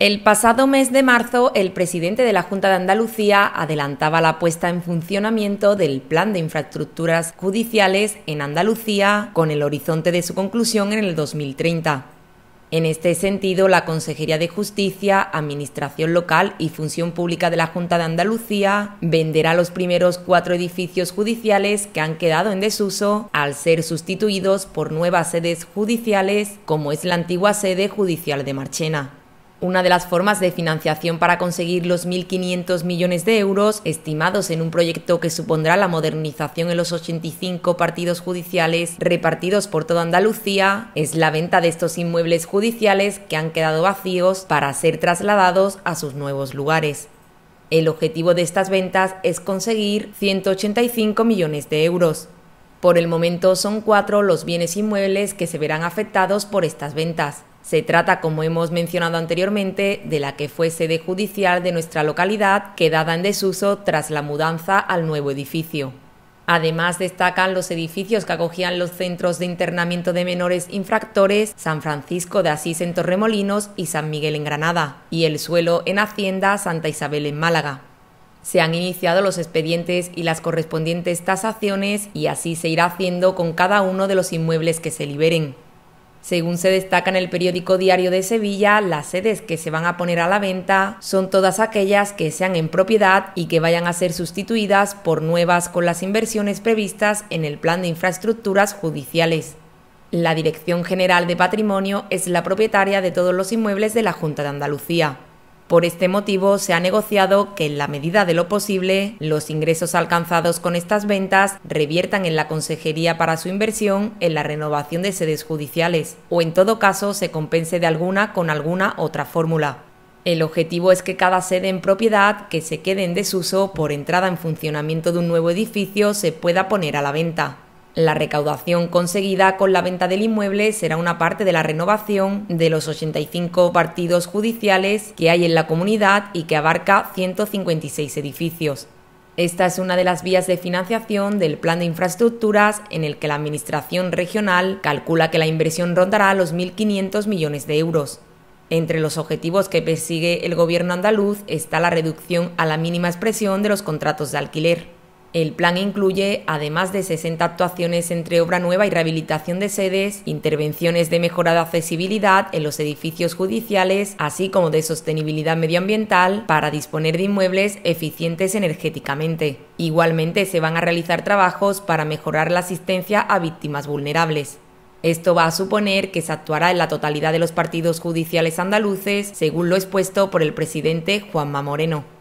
El pasado mes de marzo, el presidente de la Junta de Andalucía adelantaba la puesta en funcionamiento del Plan de Infraestructuras Judiciales en Andalucía con el horizonte de su conclusión en el 2030. En este sentido, la Consejería de Justicia, Administración Local y Función Pública de la Junta de Andalucía venderá los primeros cuatro edificios judiciales que han quedado en desuso al ser sustituidos por nuevas sedes judiciales como es la antigua sede judicial de Marchena. Una de las formas de financiación para conseguir los 1.500 millones de euros estimados en un proyecto que supondrá la modernización en los 85 partidos judiciales repartidos por toda Andalucía es la venta de estos inmuebles judiciales que han quedado vacíos para ser trasladados a sus nuevos lugares. El objetivo de estas ventas es conseguir 185 millones de euros. Por el momento son cuatro los bienes inmuebles que se verán afectados por estas ventas. Se trata, como hemos mencionado anteriormente, de la que fue sede judicial de nuestra localidad, quedada en desuso tras la mudanza al nuevo edificio. Además destacan los edificios que acogían los centros de internamiento de menores infractores San Francisco de Asís en Torremolinos y San Miguel en Granada, y el suelo en Hacienda Santa Isabel en Málaga se han iniciado los expedientes y las correspondientes tasaciones y así se irá haciendo con cada uno de los inmuebles que se liberen. Según se destaca en el periódico Diario de Sevilla, las sedes que se van a poner a la venta son todas aquellas que sean en propiedad y que vayan a ser sustituidas por nuevas con las inversiones previstas en el Plan de Infraestructuras Judiciales. La Dirección General de Patrimonio es la propietaria de todos los inmuebles de la Junta de Andalucía. Por este motivo, se ha negociado que, en la medida de lo posible, los ingresos alcanzados con estas ventas reviertan en la Consejería para su inversión en la renovación de sedes judiciales, o en todo caso se compense de alguna con alguna otra fórmula. El objetivo es que cada sede en propiedad que se quede en desuso por entrada en funcionamiento de un nuevo edificio se pueda poner a la venta. La recaudación conseguida con la venta del inmueble será una parte de la renovación de los 85 partidos judiciales que hay en la comunidad y que abarca 156 edificios. Esta es una de las vías de financiación del Plan de Infraestructuras en el que la Administración Regional calcula que la inversión rondará los 1.500 millones de euros. Entre los objetivos que persigue el Gobierno andaluz está la reducción a la mínima expresión de los contratos de alquiler. El plan incluye, además de 60 actuaciones entre obra nueva y rehabilitación de sedes, intervenciones de mejora de accesibilidad en los edificios judiciales, así como de sostenibilidad medioambiental, para disponer de inmuebles eficientes energéticamente. Igualmente se van a realizar trabajos para mejorar la asistencia a víctimas vulnerables. Esto va a suponer que se actuará en la totalidad de los partidos judiciales andaluces, según lo expuesto por el presidente Juanma Moreno.